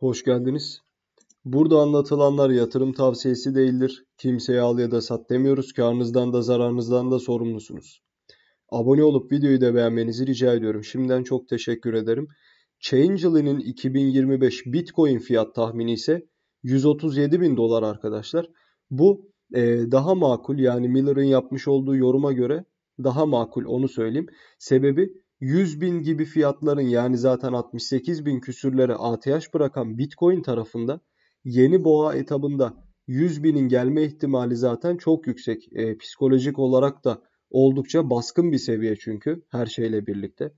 Hoş geldiniz. Burada anlatılanlar yatırım tavsiyesi değildir. Kimseye al ya da sat demiyoruz. Karnınızdan da zararınızdan da sorumlusunuz. Abone olup videoyu da beğenmenizi rica ediyorum. Şimdiden çok teşekkür ederim. Changelly'nin 2025 Bitcoin fiyat tahmini ise 137 bin dolar arkadaşlar. Bu e, daha makul yani Miller'ın yapmış olduğu yoruma göre daha makul onu söyleyeyim. Sebebi 100 bin gibi fiyatların yani zaten 68 bin küsürlere ATH bırakan Bitcoin tarafında yeni boğa etabında 100 binin gelme ihtimali zaten çok yüksek. E, psikolojik olarak da oldukça baskın bir seviye çünkü her şeyle birlikte.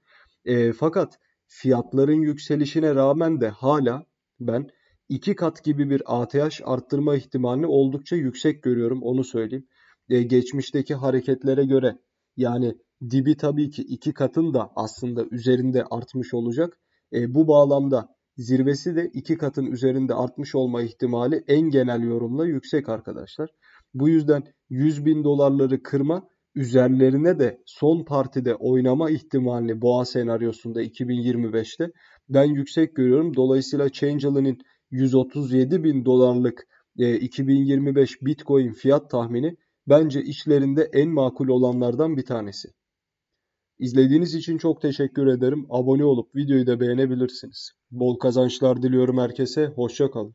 E, fakat fiyatların yükselişine rağmen de hala ben iki kat gibi bir ATH arttırma ihtimalini oldukça yüksek görüyorum onu söyleyeyim. E, geçmişteki hareketlere göre yani dibi tabii ki iki katın da aslında üzerinde artmış olacak. E, bu bağlamda zirvesi de iki katın üzerinde artmış olma ihtimali en genel yorumla yüksek arkadaşlar. Bu yüzden 100 bin dolarları kırma üzerlerine de son partide oynama ihtimalini boğa senaryosunda 2025'te ben yüksek görüyorum. Dolayısıyla Changelin'in 137 bin dolarlık 2025 e, Bitcoin fiyat tahmini bence içlerinde en makul olanlardan bir tanesi. İzlediğiniz için çok teşekkür ederim. Abone olup videoyu da beğenebilirsiniz. Bol kazançlar diliyorum herkese. Hoşçakalın.